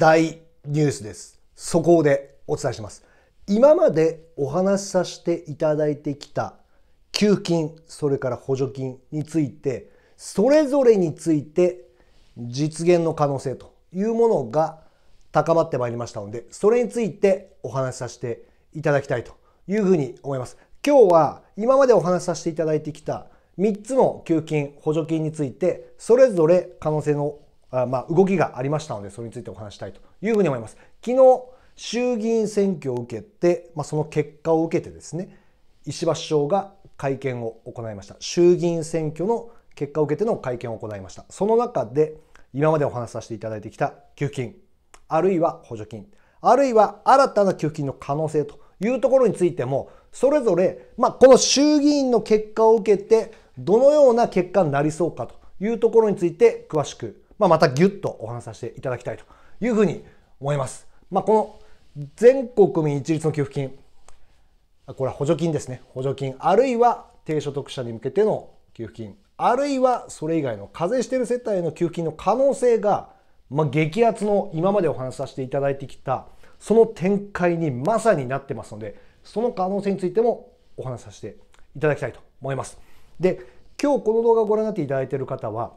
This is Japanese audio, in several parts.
大ニュースです。そこでお伝えします。今までお話しさせていただいてきた給金、それから補助金について、それぞれについて実現の可能性というものが高まってまいりましたので、それについてお話しさせていただきたいというふうに思います。今日は今までお話しさせていただいてきた3つの給付金、補助金について、それぞれ可能性のあまあ、動きがありましたので、それについてお話したいというふうに思います。昨日、衆議院選挙を受けて、まあ、その結果を受けてですね、石破首相が会見を行いました。衆議院選挙の結果を受けての会見を行いました。その中で、今までお話しさせていただいてきた給付金、あるいは補助金、あるいは新たな給付金の可能性というところについても、それぞれ、まあ、この衆議院の結果を受けて、どのような結果になりそうかというところについて詳しくまあ、またギュッとお話しさせていただきたいというふうに思います。まあ、この全国民一律の給付金、これは補助金ですね。補助金、あるいは低所得者に向けての給付金、あるいはそれ以外の課税している世帯への給付金の可能性が、まあ、激アツの今までお話しさせていただいてきた、その展開にまさになってますので、その可能性についてもお話しさせていただきたいと思います。で、今日この動画をご覧になっていただいている方は、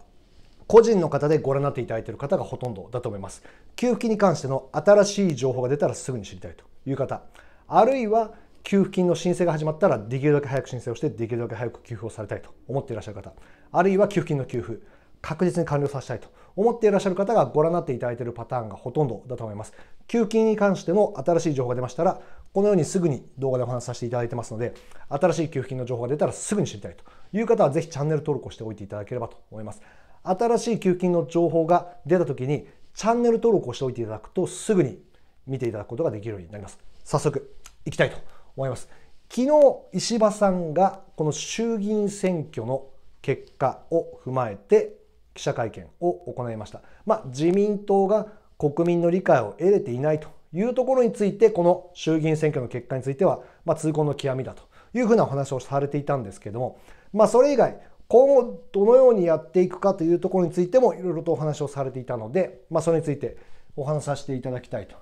個人の方でご覧になっていただいている方がほとんどだと思います。給付金に関しての新しい情報が出たらすぐに知りたいという方、あるいは給付金の申請が始まったらできるだけ早く申請をしてできるだけ早く給付をされたいと思っていらっしゃる方、あるいは給付金の給付、確実に完了させたいと思っていらっしゃる方がご覧になっていただいているパターンがほとんどだと思います。給付金に関しての新しい情報が出ましたら、このようにすぐに動画でお話しさせていただいてますので、新しい給付金の情報が出たらすぐに知りたいという方は、ぜひチャンネル登録をしておいていただければと思います。新しい給付金の情報が出た時にチャンネル登録をしておいていただくとすぐに見ていただくことができるようになります早速いきたいと思います昨日石破さんがこの衆議院選挙の結果を踏まえて記者会見を行いました、まあ、自民党が国民の理解を得れていないというところについてこの衆議院選挙の結果については、まあ、痛恨の極みだというふうなお話をされていたんですけども、まあ、それ以外今後どのようにやっていくかというところについてもいろいろとお話をされていたので、まあ、それについてお話しさせていただきたいと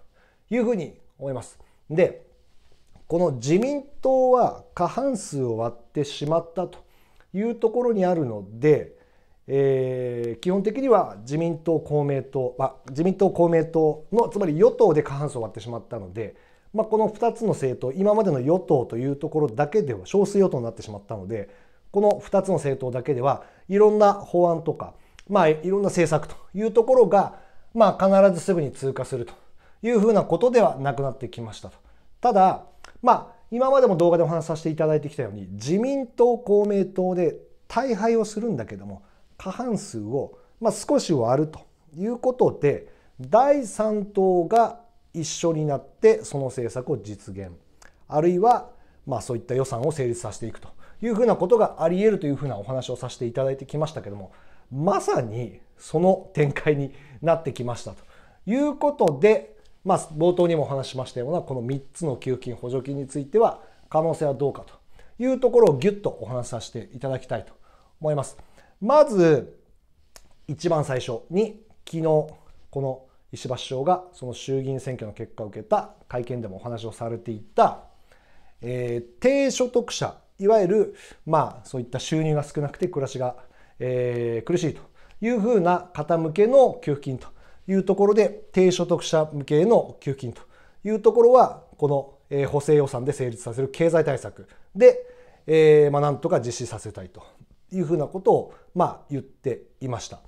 いうふうに思います。でこの自民党は過半数を割ってしまったというところにあるので、えー、基本的には自民党公明党、まあ、自民党公明党のつまり与党で過半数を割ってしまったので、まあ、この2つの政党今までの与党というところだけでは少数与党になってしまったのでこの2つの政党だけではいろんな法案とか、まあ、いろんな政策というところが、まあ、必ずすぐに通過するというふうなことではなくなってきましたと。ただ、まあ、今までも動画でお話しさせていただいてきたように自民党公明党で大敗をするんだけども過半数を、まあ、少し割るということで第3党が一緒になってその政策を実現あるいは、まあ、そういった予算を成立させていくというふうなことがありえるというふうなお話をさせていただいてきましたけどもまさにその展開になってきましたということで、まあ、冒頭にもお話しましたようなこの3つの給付金補助金については可能性はどうかというところをギュッとお話しさせていただきたいと思います。まず一番最初に昨日この石破首相がその衆議院選挙の結果を受けた会見でもお話をされていた、えー、低所得者いわゆる、まあ、そういった収入が少なくて暮らしが、えー、苦しいというふうな方向けの給付金というところで、低所得者向けの給付金というところは、この、えー、補正予算で成立させる経済対策で、えーまあ、なんとか実施させたいというふうなことを、まあ、言っていました。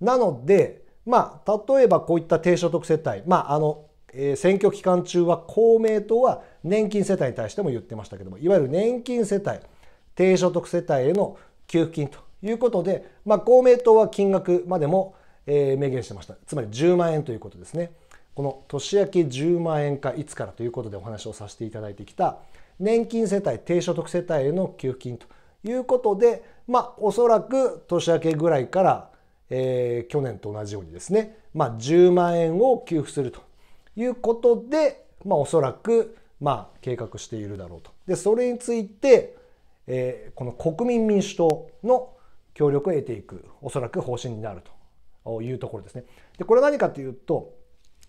なので、まあ、例えばこういった低所得世帯、まあ、あのえー、選挙期間中は公明党は年金世帯に対しても言ってましたけどもいわゆる年金世帯低所得世帯への給付金ということで、まあ、公明党は金額までも、えー、明言してましたつまり10万円ということですねこの年明け10万円かいつからということでお話をさせていただいてきた年金世帯低所得世帯への給付金ということでまあおそらく年明けぐらいから、えー、去年と同じようにですね、まあ、10万円を給付するということで、まあ、おそらく、まあ、計画しているだろうと。で、それについて、えー、この国民民主党の協力を得ていく、おそらく方針になるというところですね。で、これ何かというと、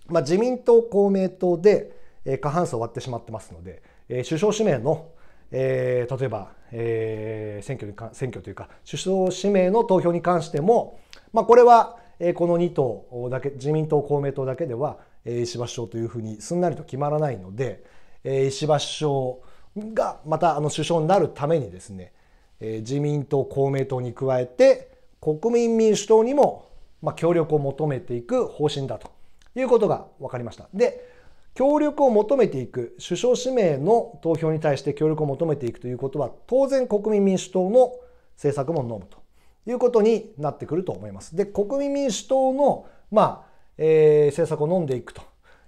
まあ、自民党、公明党で、えー、過半数終わってしまってますので、えー、首相指名の、えー、例えば、えー、選挙にか選挙というか、首相指名の投票に関しても、まあ、これは、えー、この2党だけ、自民党、公明党だけでは、石破首相というふうにすんなりと決まらないので石破首相がまたあの首相になるためにですね自民党公明党に加えて国民民主党にも協力を求めていく方針だということが分かりました。で協力を求めていく首相指名の投票に対して協力を求めていくということは当然国民民主党の政策も飲むということになってくると思います。で国民民主党のまあえー、政策を飲んでいくと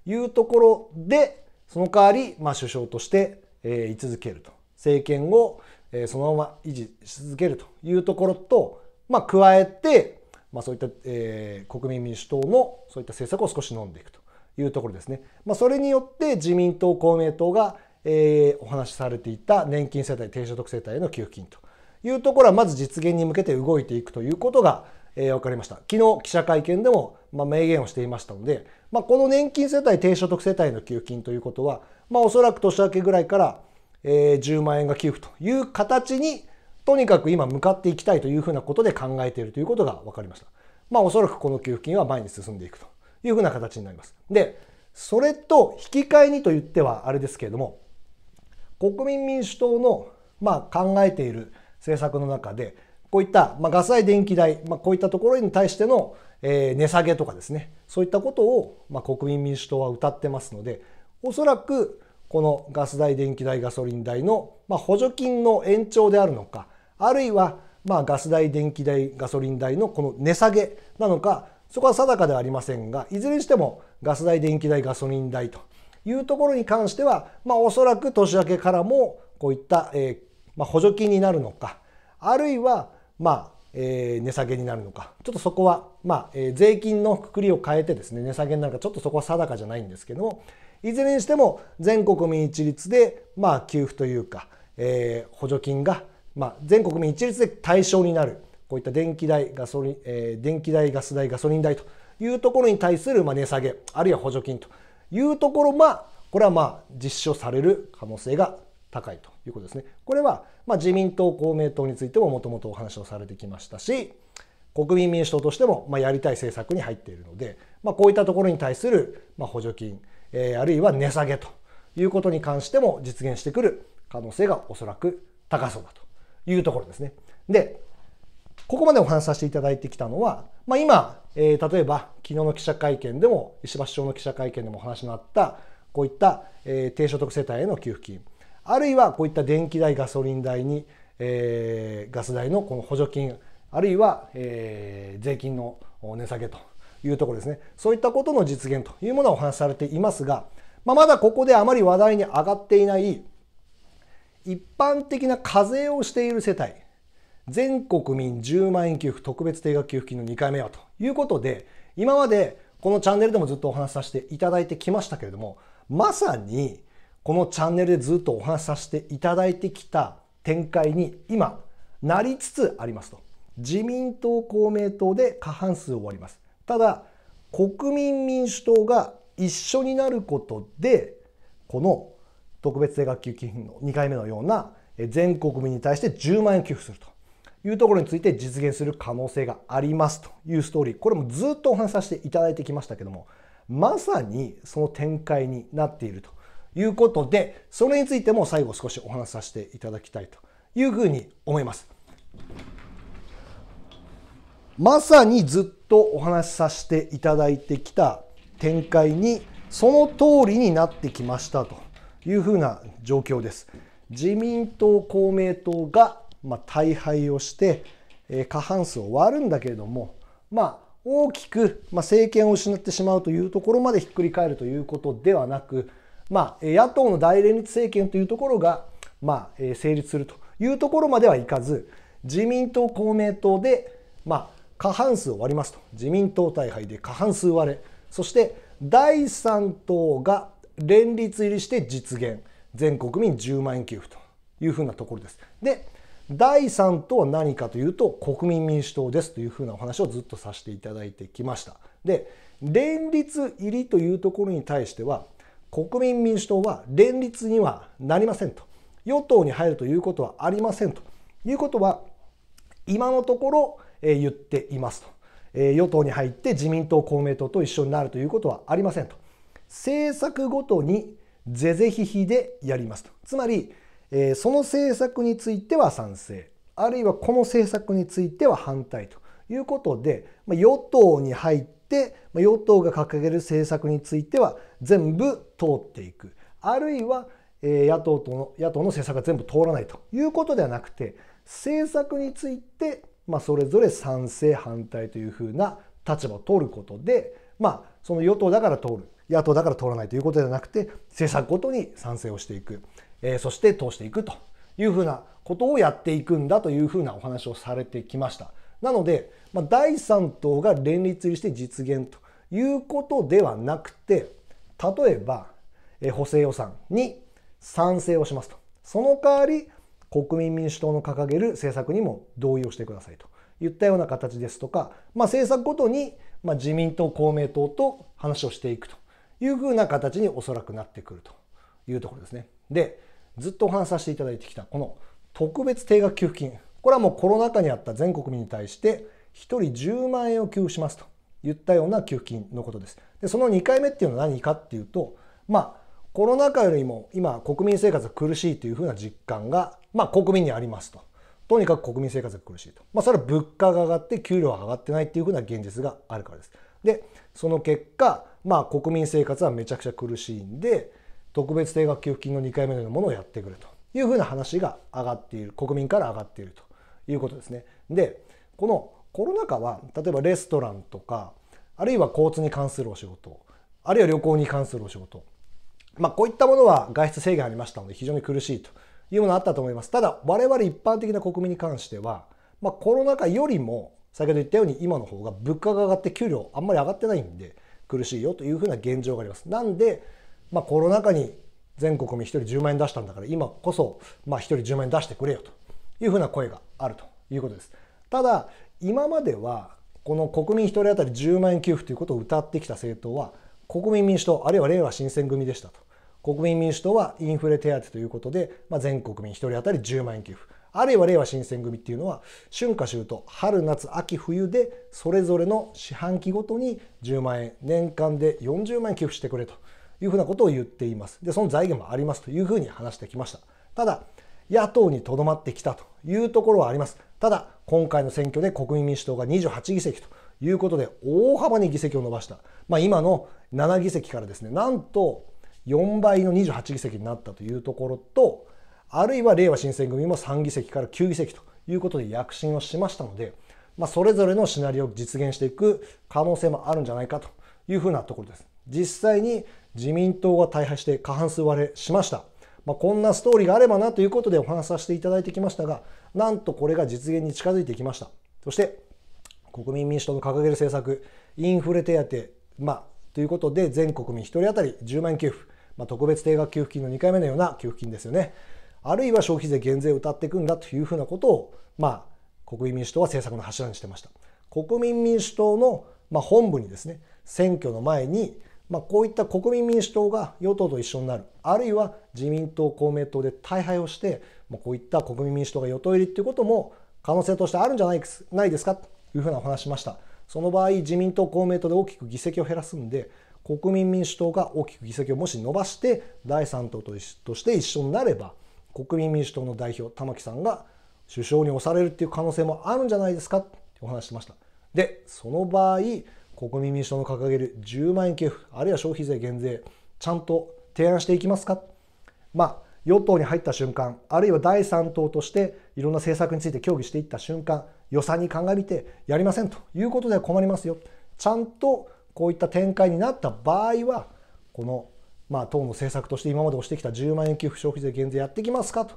いうところで、その代わり、まあ、首相として、えー、居続けると。政権を、えー、そのまま維持し続けるというところと、まあ、加えて、まあ、そういった、えー、国民民主党のそういった政策を少し飲んでいくというところですね。まあ、それによって自民党、公明党が、えー、お話しされていた年金世帯、低所得世帯への給付金というところはまず実現に向けて動いていくということが、えー、分かりました。昨日記者会見でもま明言をしていましたので、まあ、この年金世帯低所得世帯の給付金ということは、まあ、おそらく年明けぐらいから、え10万円が給付という形にとにかく今向かっていきたいというふうなことで考えているということが分かりました。まあ、おそらくこの給付金は前に進んでいくというふうな形になります。で、それと引き換えにと言ってはあれですけれども、国民民主党のまあ考えている政策の中で、こういったまあガス代、電気代、まあ、こういったところに対してのえー、値下げとかですねそういったことを、まあ、国民民主党は謳ってますのでおそらくこのガス代電気代ガソリン代の、まあ、補助金の延長であるのかあるいは、まあ、ガス代電気代ガソリン代のこの値下げなのかそこは定かではありませんがいずれにしてもガス代電気代ガソリン代というところに関しては、まあ、おそらく年明けからもこういった、えーまあ、補助金になるのかあるいは、まあ、え値下げになるのかちょっとそこは、まあえ税金のくくりを変えてですね値下げになるかちょっとそこは定かじゃないんですけどもいずれにしても全国民一律で、まあ、給付というか、え補助金が、まあ、全国民一律で対象になるこういった電気代ガソリン、え電気代ガス代ガソリン代というところに対する、ま値下げあるいは補助金というところまあこれはまあ実証される可能性が高いということですね。これは、まあ、自民党、公明党についてももともとお話をされてきましたし、国民民主党としても、まあ、やりたい政策に入っているので、まあ、こういったところに対する、ま補助金、えー、あるいは値下げということに関しても実現してくる可能性がおそらく高そうだというところですね。で、ここまでお話しさせていただいてきたのは、まあ、今、えー、例えば昨日の記者会見でも石破首相の記者会見でもお話のあったこういった、えー、低所得世帯への給付金あるいはこういった電気代ガソリン代に、えー、ガス代のこの補助金あるいは、えー、税金の値下げというところですねそういったことの実現というものはお話しされていますが、まあ、まだここであまり話題に上がっていない一般的な課税をしている世帯全国民10万円給付特別定額給付金の2回目はということで今までこのチャンネルでもずっとお話しさせていただいてきましたけれどもまさにこのチャンネルでずっとお話しさせていただいてきた展開に今なりつつありますと自民党公明党で過半数終わりますただ国民民主党が一緒になることでこの特別定額給付金の2回目のような全国民に対して10万円給付するというところについて実現する可能性がありますというストーリーこれもずっとお話しさせていただいてきましたけどもまさにその展開になっているということで、それについても最後少しお話しさせていただきたいというふうに思います。まさにずっとお話しさせていただいてきた展開にその通りになってきましたというふうな状況です。自民党、公明党が、まあ、大敗をして、えー、過半数を割るんだけれども、まあ、大きく、まあ、政権を失ってしまうというところまでひっくり返るということではなくまあ、野党の大連立政権というところが、まあ、成立するというところまではいかず自民党公明党で、まあ、過半数を割りますと自民党大敗で過半数割れそして第3党が連立入りして実現全国民10万円給付というふうなところです。で第3党は何かというと国民民主党ですというふうなお話をずっとさせていただいてきました。で連立入りというところに対しては国民民主党は連立にはなりませんと与党に入るということはありませんということは今のところ言っていますと与党に入って自民党公明党と一緒になるということはありませんと政策ごとに是々非々でやりますとつまりその政策については賛成あるいはこの政策については反対ということで与党に入って、与党が掲げる政策については全部通っていくあるいは野党との野党の政策が全部通らないということではなくて政策について、まあ、それぞれ賛成反対というふうな立場を取ることで、まあ、その与党だから通る野党だから通らないということではなくて政策ごとに賛成をしていく、えー、そして通していくというふうなことをやっていくんだというふうなお話をされてきました。なので、まあ、第3党が連立入りして実現ということではなくて例えば補正予算に賛成をしますとその代わり国民民主党の掲げる政策にも同意をしてくださいといったような形ですとか、まあ、政策ごとに、まあ、自民党公明党と話をしていくというふうな形におそらくなってくるというところですね。でずっとお話しさせていただいてきたこの特別定額給付金これはもうコロナ禍にあった全国民に対して1人10万円を給付しますと言ったような給付金のことです。でその2回目っていうのは何かっていうとまあコロナ禍よりも今国民生活が苦しいというふうな実感が、まあ、国民にありますと。とにかく国民生活が苦しいと。まあ、それは物価が上がって給料が上がってないっていうふうな現実があるからです。でその結果、まあ、国民生活はめちゃくちゃ苦しいんで特別定額給付金の2回目のようなものをやってくるというふうな話が上がっている国民から上がっていると。いうことですね。でこのコロナ禍は例えばレストランとかあるいは交通に関するお仕事あるいは旅行に関するお仕事、まあ、こういったものは外出制限ありましたので非常に苦しいというものあったと思いますただ我々一般的な国民に関しては、まあ、コロナ禍よりも先ほど言ったように今の方が物価が上がって給料あんまり上がってないんで苦しいよというふうな現状がありますなんで、まあ、コロナ禍に全国民1人10万円出したんだから今こそ、まあ、1人10万円出してくれよというふうな声があるということです。ただ今まではこの国民1人当たり10万円給付ということを謳ってきた政党は国民民主党あるいは令和新選組でしたと国民民主党はインフレ手当ということで、まあ、全国民1人当たり10万円給付あるいは令和新選組っていうのは春夏秋冬春夏秋冬でそれぞれの四半期ごとに10万円年間で40万円給付してくれというふうなことを言っていますでその財源もありますというふうに話してきましたただ野党にとどまってきたというところはあります。ただ、今回の選挙で国民民主党が28議席ということで、大幅に議席を伸ばした。まあ、今の7議席からですね、なんと4倍の28議席になったというところと、あるいはれいわ新選組も3議席から9議席ということで躍進をしましたので、まあ、それぞれのシナリオを実現していく可能性もあるんじゃないかというふうなところです。実際に自民党が大敗して過半数割れしました。まあ、こんなストーリーがあればなということでお話しさせていただいてきましたが、なんとこれが実現に近づいてきました。そして、国民民主党の掲げる政策、インフレ手当、まあ、ということで、全国民1人当たり10万円給付、まあ、特別定額給付金の2回目のような給付金ですよね。あるいは消費税減税を謳っていくんだというふうなことを、まあ、国民民主党は政策の柱にしてました。国民民主党の、まあ、本部にですね、選挙の前にまあ、こういった国民民主党が与党と一緒になるあるいは自民党公明党で大敗をして、まあ、こういった国民民主党が与党入りっていうことも可能性としてあるんじゃないないですかというふうなお話しましたその場合自民党公明党で大きく議席を減らすんで国民民主党が大きく議席をもし伸ばして第3党として一緒になれば国民民主党の代表玉木さんが首相に押されるっていう可能性もあるんじゃないですかってお話しましたでその場合国民民主党の掲げる10万円給付、あるいは消費税減税、ちゃんと提案していきますか、まあ、与党に入った瞬間、あるいは第3党としていろんな政策について協議していった瞬間、予算に鑑みてやりませんということでは困りますよ。ちゃんとこういった展開になった場合は、この、まあ、党の政策として今まで推してきた10万円給付消費税減税やっていきますかと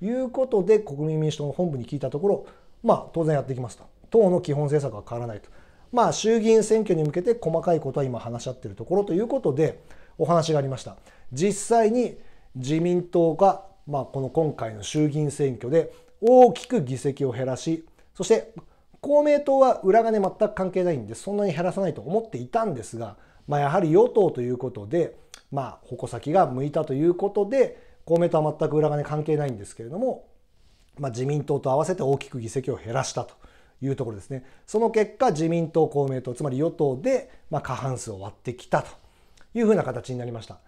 いうことで、国民民主党の本部に聞いたところ、まあ、当然やっていきますと。党の基本政策は変わらないと。まあ、衆議院選挙に向けて細かいことは今話し合っているところということでお話がありました実際に自民党が、まあ、この今回の衆議院選挙で大きく議席を減らしそして公明党は裏金全く関係ないんでそんなに減らさないと思っていたんですが、まあ、やはり与党ということで、まあ、矛先が向いたということで公明党は全く裏金関係ないんですけれども、まあ、自民党と合わせて大きく議席を減らしたと。いうところですね。その結果、自民党、公明党、つまり与党で、まあ、過半数を割ってきたというふうな形になりました。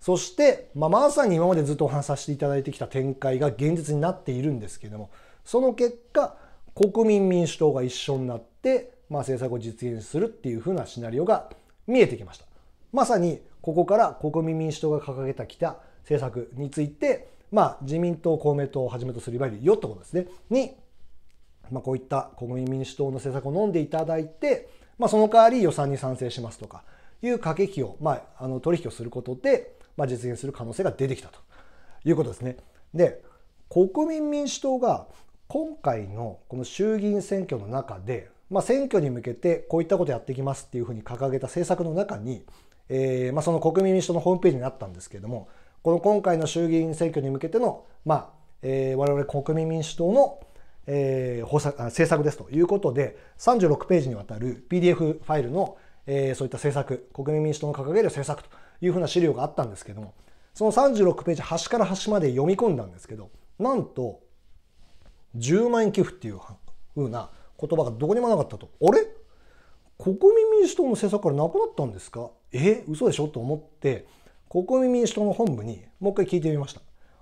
そして、まあ、まさに今までずっとお話しさせていただいてきた展開が現実になっているんですけれども、その結果、国民民主党が一緒になって、まあ、政策を実現するっていうふうなシナリオが見えてきました。まさにここから国民民主党が掲げたきた政策について、まあ、自民党、公明党をはじめとするいわゆる与党ですね、にまあ、こういった国民民主党の政策を飲んでいただいて、まあ、その代わり予算に賛成しますとかいう駆け引きを、まあ、あの取引をすることで、まあ、実現する可能性が出てきたということですね。で国民民主党が今回のこの衆議院選挙の中で、まあ、選挙に向けてこういったことやっていきますっていうふうに掲げた政策の中に、えーまあ、その国民民主党のホームページになったんですけれどもこの今回の衆議院選挙に向けての、まあえー、我々国民民主党のえー、方策政策ですということで36ページにわたる PDF ファイルの、えー、そういった政策国民民主党の掲げる政策というふうな資料があったんですけどもその36ページ端から端まで読み込んだんですけどなんと10万円寄付っていうふうな言葉がどこにもなかったとあれ国民民主党の政策からなくなったんですかえ嘘でしょと思って国民民主党の本部にもう一回聞いてみました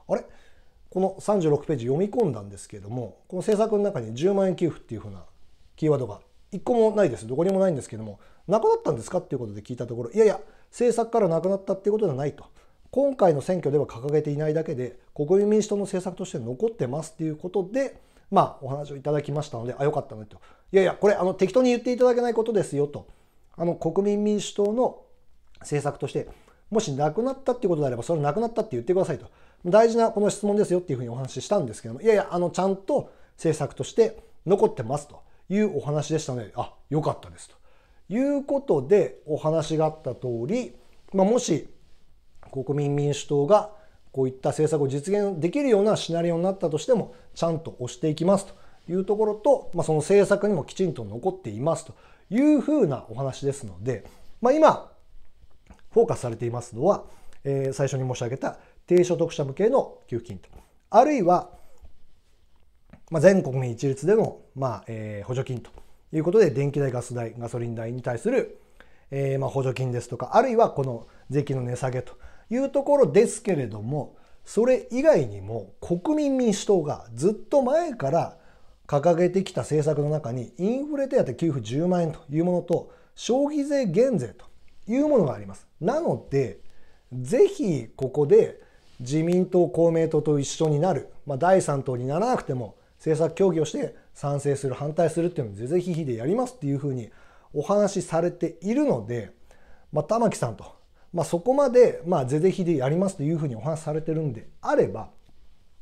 あれこの36ページ読み込んだんですけれどもこの政策の中に10万円給付っていうふうなキーワードが1個もないですどこにもないんですけどもなくなったんですかっていうことで聞いたところいやいや政策からなくなったっていうことではないと今回の選挙では掲げていないだけで国民民主党の政策として残ってますっていうことでまあお話をいただきましたのであよかったねといやいやこれあの適当に言っていただけないことですよとあの国民民主党の政策としてもしなくなったっていうことであればそれなくなったって言ってくださいと大事なこの質問ですよっていうふうにお話ししたんですけども、いやいや、あの、ちゃんと政策として残ってますというお話でしたの、で、あ、良かったですと。いうことでお話があった通り、まあ、もし国民民主党がこういった政策を実現できるようなシナリオになったとしてもちゃんと押していきますというところと、まあ、その政策にもきちんと残っていますというふうなお話ですので、まあ、今フォーカスされていますのは、えー、最初に申し上げた低所得者向けの給付金と。あるいは、まあ、全国民一律での、まあえー、補助金ということで、電気代、ガス代、ガソリン代に対する、えー、まあ補助金ですとか、あるいはこの税金の値下げというところですけれども、それ以外にも国民民主党がずっと前から掲げてきた政策の中にインフレ手当給付10万円というものと消費税減税というものがあります。なので、ぜひここで自民党、公明党と一緒になる、まあ、第3党にならなくても政策協議をして賛成する、反対するっていうのを是々非々でやりますっていうふうにお話しされているので、まあ、玉木さんと、まあ、そこまで、まあ、是々非々でやりますというふうにお話しされてるんであれば、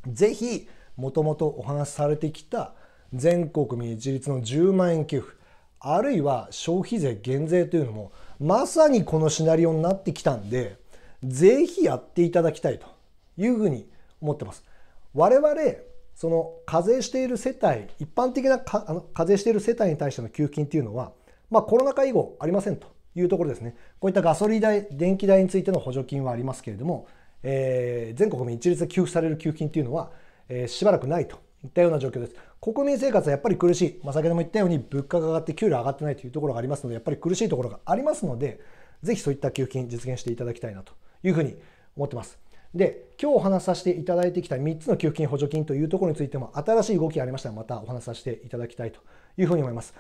ぜひ、もともとお話しされてきた全国民一律の10万円給付、あるいは消費税減税というのも、まさにこのシナリオになってきたんで、ぜひやっていただきたいと。いうふうに思ってます。我々その課税している世帯一般的なかあの課税している世帯に対しての給付金というのは、まあ、コロナ禍以後ありませんというところですねこういったガソリン代電気代についての補助金はありますけれども、えー、全国民一律で給付される給付金というのは、えー、しばらくないといったような状況です国民生活はやっぱり苦しい、まあ、先ほども言ったように物価が上がって給料上がってないというところがありますのでやっぱり苦しいところがありますのでぜひそういった給付金実現していただきたいなというふうに思ってますで今日お話しさせていただいてきた3つの給付金補助金というところについても新しい動きがありましたらまたお話しさせていただきたいというふうに思います。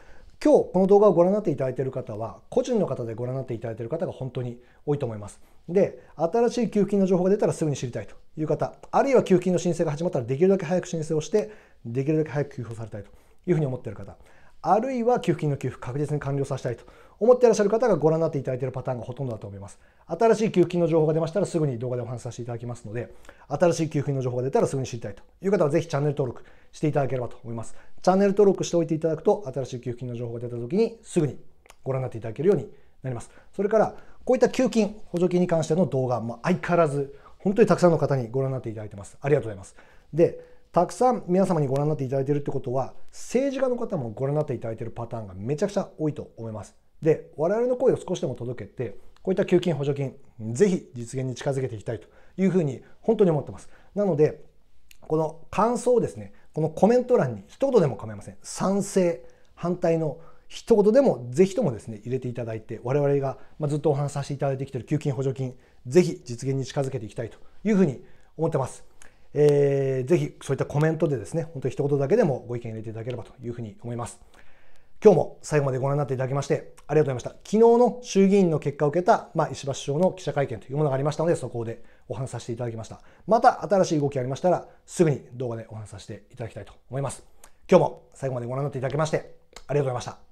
今日この動画をご覧になっていただいている方は個人の方でご覧になっていただいている方が本当に多いと思います。で新しい給付金の情報が出たらすぐに知りたいという方あるいは給付金の申請が始まったらできるだけ早く申請をしてできるだけ早く給付されたいというふうに思っている方あるいは給付金の給付確実に完了させたいと思っていらっしゃる方がご覧になっていただいているパターンがほとんどだと思います。新しい給付金の情報が出ましたらすぐに動画でお話しさせていただきますので、新しい給付金の情報が出たらすぐに知りたいという方はぜひチャンネル登録していただければと思います。チャンネル登録しておいていただくと、新しい給付金の情報が出た時にすぐにご覧になっていただけるようになります。それから、こういった給付金、補助金に関しての動画、も相変わらず本当にたくさんの方にご覧になっていただいてます。ありがとうございます。で、たくさん皆様にご覧になっていただいているってことは政治家の方もご覧になっていただいているパターンがめちゃくちゃ多いと思います。で我々の声を少しでも届けてこういった給付金補助金ぜひ実現に近づけていきたいというふうに本当に思ってます。なのでこの感想をですねこのコメント欄に一言でも構いません賛成反対の一言でもぜひともですね入れていただいて我々がずっとお話しさせていただいてきている給付金補助金ぜひ実現に近づけていきたいというふうに思ってます。えー、ぜひそういったコメントでですね、本当に一言だけでもご意見入れていただければというふうに思います。今日も最後までご覧になっていただきましてありがとうございました。昨日の衆議院の結果を受けた、まあ、石破首相の記者会見というものがありましたので、そこでお話しさせていただきました。また新しい動きがありましたら、すぐに動画でお話しさせていただきたいと思います。今日も最後までご覧になっていただきましてありがとうございました。